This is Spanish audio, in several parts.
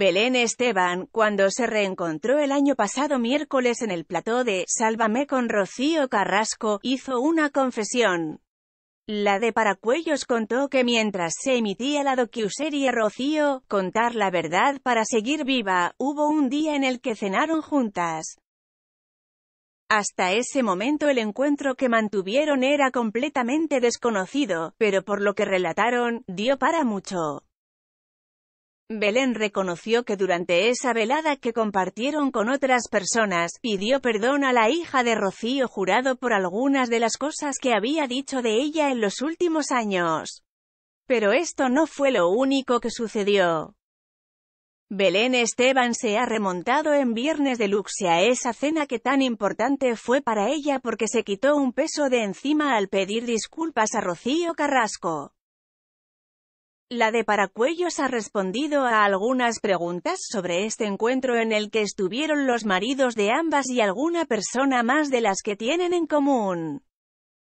Belén Esteban, cuando se reencontró el año pasado miércoles en el plató de Sálvame con Rocío Carrasco, hizo una confesión. La de Paracuellos contó que mientras se emitía la docuserie Rocío, Contar la verdad para seguir viva, hubo un día en el que cenaron juntas. Hasta ese momento el encuentro que mantuvieron era completamente desconocido, pero por lo que relataron, dio para mucho. Belén reconoció que durante esa velada que compartieron con otras personas, pidió perdón a la hija de Rocío Jurado por algunas de las cosas que había dicho de ella en los últimos años. Pero esto no fue lo único que sucedió. Belén Esteban se ha remontado en Viernes de Luxia esa cena que tan importante fue para ella porque se quitó un peso de encima al pedir disculpas a Rocío Carrasco. La de Paracuellos ha respondido a algunas preguntas sobre este encuentro en el que estuvieron los maridos de ambas y alguna persona más de las que tienen en común.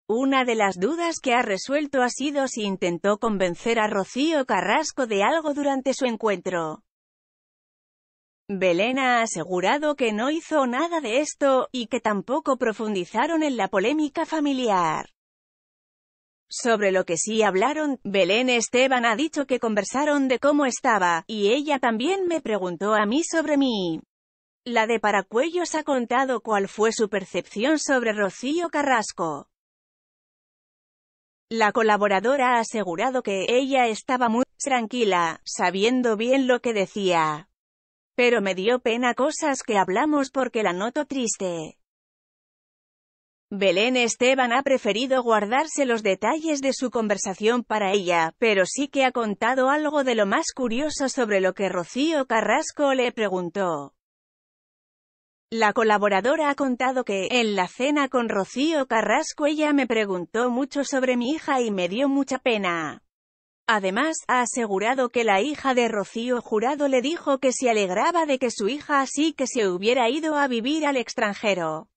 Una de las dudas que ha resuelto ha sido si intentó convencer a Rocío Carrasco de algo durante su encuentro. Belén ha asegurado que no hizo nada de esto, y que tampoco profundizaron en la polémica familiar. Sobre lo que sí hablaron, Belén Esteban ha dicho que conversaron de cómo estaba, y ella también me preguntó a mí sobre mí. La de Paracuellos ha contado cuál fue su percepción sobre Rocío Carrasco. La colaboradora ha asegurado que ella estaba muy tranquila, sabiendo bien lo que decía. Pero me dio pena cosas que hablamos porque la noto triste. Belén Esteban ha preferido guardarse los detalles de su conversación para ella, pero sí que ha contado algo de lo más curioso sobre lo que Rocío Carrasco le preguntó. La colaboradora ha contado que, en la cena con Rocío Carrasco ella me preguntó mucho sobre mi hija y me dio mucha pena. Además, ha asegurado que la hija de Rocío Jurado le dijo que se alegraba de que su hija así que se hubiera ido a vivir al extranjero.